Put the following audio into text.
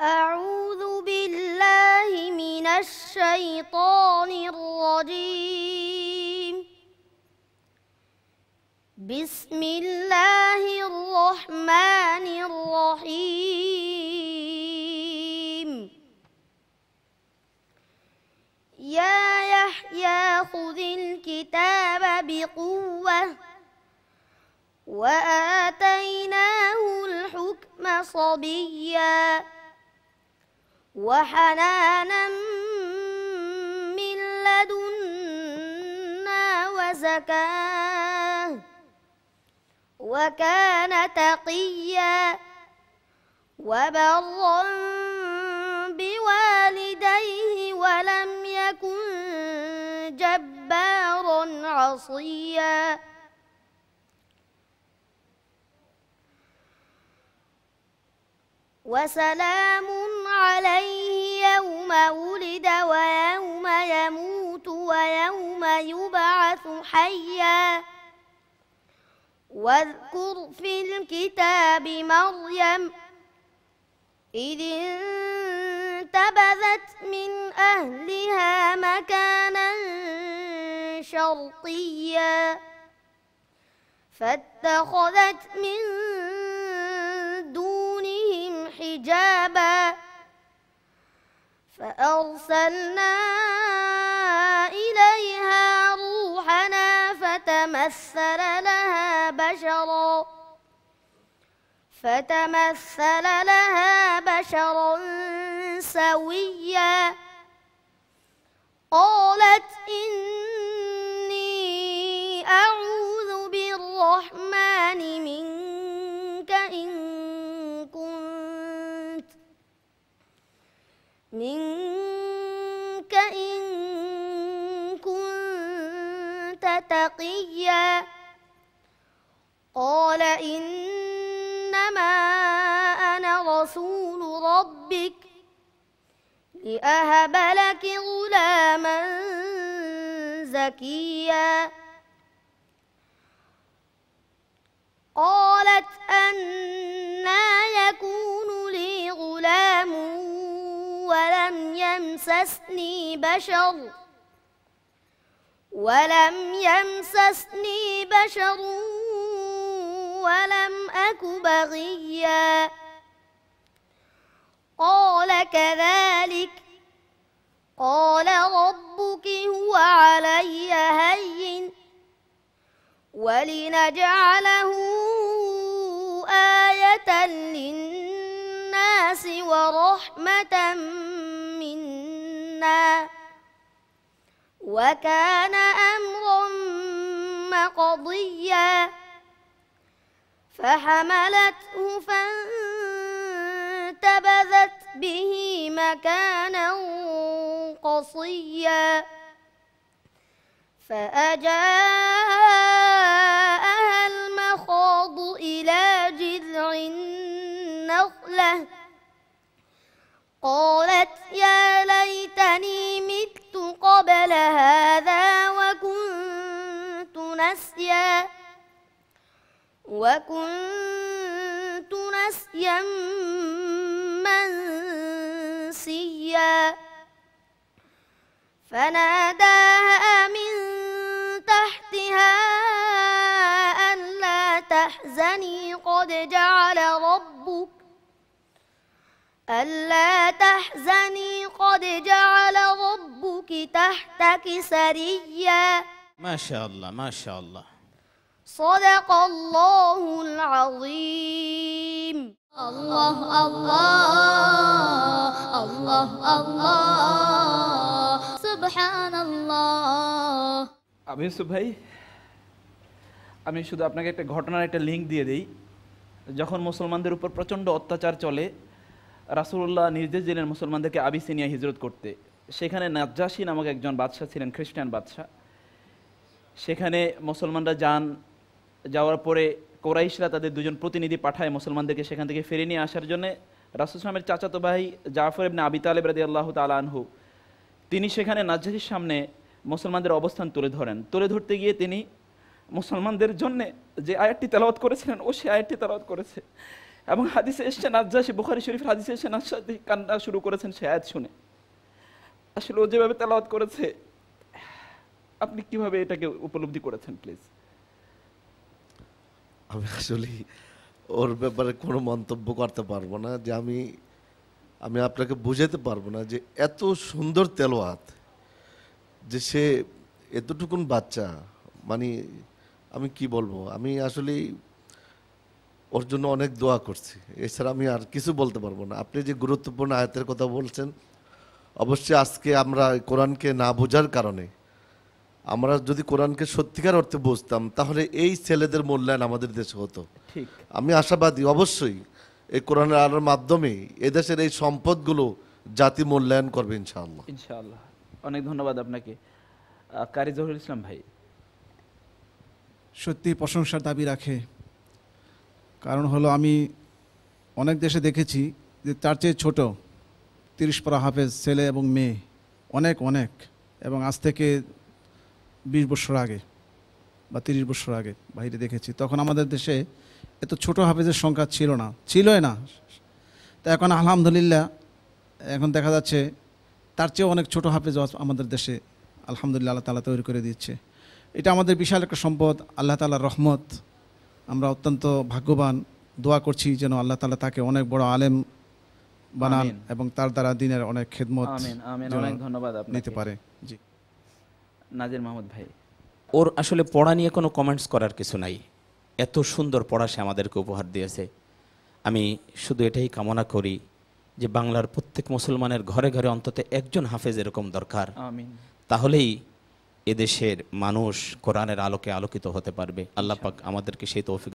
أعوذ بالله من الشيطان الرجيم بسم الله الرحمن الرحيم يا يحيى خذ الكتاب بقوة وآتيناه الحكم صبياً وحنانا من لدنا وزكاة وكان تقيا وبرا بوالديه ولم يكن جبارا عصيا وسلام عليه يوم ولد ويوم يموت ويوم يبعث حيا واذكر في الكتاب مريم إذ انتبذت من أهلها مكانا شرقيا فاتخذت من فأرسلنا إليها روحنا فتمثل لها بشرا فتمثل لها بشرا سويا قالت إن تقيا قال إنما أنا رسول ربك لأهب لك غلاما زكيا قالت أنا يكون لي غلام ولم يمسسني بشر ولم يمسسني بشر ولم أك بغيا قال كذلك قال ربك هو علي هين ولنجعله آية للناس ورحمة منا وكان قضيا فحملته فانتبذت به مكانا قصيا فأجاءها المخاض إلى جذع النخلة قالت يا ليتني مت قبل هذا وكنت نسيا منسيا فناداها من تحتها ألا تحزني قد جعل ربك ألا تحزني قد جعل ربك تحتك سريا ما شاء الله ما شاء الله صدق الله العظيم الله الله الله الله سبحان الله আমি ইউসুফ ভাই আমি শুধু আপনাকে একটা ঘটনার একটা লিঙ্ক দিয়ে দিই যখন মুসলমানদের উপর প্রচণ্ড অত্যাচার চলে রাসুল্লাহ নির্দেশ দিলেন মুসলমানদেরকে আবিসিনিয়া হিজরত করতে সেখানে নাজ্জাসী নামক একজন বাদশাহ ছিলেন খ্রিস্টান বাদশাহ সেখানে মুসলমানরা যান যাওয়ার পরে কোরাইশরা তাদের দুজন প্রতিনিধি পাঠায় মুসলমানদেরকে সেখান থেকে ফিরে নিয়ে আসার জন্য রাসুসলামের চাচাতো ভাই জাফর এবনে আবি তালেব রাজি আল্লাহ তালানহু তিনি সেখানে নাজ্জারির সামনে মুসলমানদের অবস্থান তুলে ধরেন তুলে ধরতে গিয়ে তিনি মুসলমানদের জন্য যে আয়াতটি তেলাওয়াত করেছিলেন ও সে আয়াতটি তেলাওয়াত করেছে এবং হাদিসে এসছেন আজ্জাসী বুখারি শরীফ হাদিসে এসছেন আজ্জাসী কান্না শুরু করেছেন সে আয়াত শুনে আসলে ও যেভাবে তেলাওয়াত করেছে আপনি কিভাবে এটাকে উপলব্ধি করেছেন প্লিজ আমি আসলে ওর ব্যাপারে কোনো মন্তব্য করতে পারবো না যে আমি আমি আপনাকে বুঝাতে পারবো না যে এত সুন্দর তেলোয়াত যে সে এতটুকুন বাচ্চা মানে আমি কি বলবো আমি আসলে ওর জন্য অনেক দোয়া করছি এছাড়া আমি আর কিছু বলতে পারবো না আপনি যে গুরুত্বপূর্ণ আয়াতের কথা বলছেন অবশ্যই আজকে আমরা কোরআনকে না বোঝার কারণে আমরা যদি কোরআনকে সত্যিকার অর্থে বুঝতাম তাহলে এই ছেলেদের মূল্যায়ন আমাদের দেশে হতো ঠিক আমি আশাবাদী অবশ্যই এই কোরআনের আলোর মাধ্যমে এদেশের এই সম্পদগুলো জাতি মূল্যায়ন করবে ইনশাআল্লাহ ইনশাআল্লাহ অনেক ধন্যবাদ আপনাকে কারি জহুরুল ইসলাম ভাই সত্যি প্রশংসার দাবি রাখে কারণ হলো আমি অনেক দেশে দেখেছি যে তার চেয়ে ছোটো তিরিশ পরা হাফেজ ছেলে এবং মেয়ে অনেক অনেক এবং আজ থেকে বিশ বছর আগে বা তিরিশ বছর আগে বাইরে দেখেছি তখন আমাদের দেশে এত ছোট হাফেজের সংখ্যা ছিল না ছিলই না তা এখন আলহামদুলিল্লাহ এখন দেখা যাচ্ছে তার চেয়েও অনেক ছোট হাফেজ আমাদের দেশে আলহামদুলিল্লাহ আল্লাহ তালা তৈরি করে দিচ্ছে এটা আমাদের বিশাল একটা সম্পদ আল্লাহ তালার রহমত আমরা অত্যন্ত ভাগ্যবান দোয়া করছি যেন আল্লাহ তালা তাকে অনেক বড় আলেম বানান এবং তার দ্বারা দিনের অনেক খেদমত নিতে পারে জি নাজির মাহমুদ ভাই ওর আসলে পড়া নিয়ে কোনো কমেন্টস করার কিছু নাই এত সুন্দর পড়া সে আমাদেরকে উপহার দিয়েছে আমি শুধু এটাই কামনা করি যে বাংলার প্রত্যেক মুসলমানের ঘরে ঘরে অন্তত একজন হাফেজ এরকম দরকার তাহলেই এদেশের মানুষ কোরআনের আলোকে আলোকিত হতে পারবে আল্লাপাক আমাদেরকে সেই তৌফিক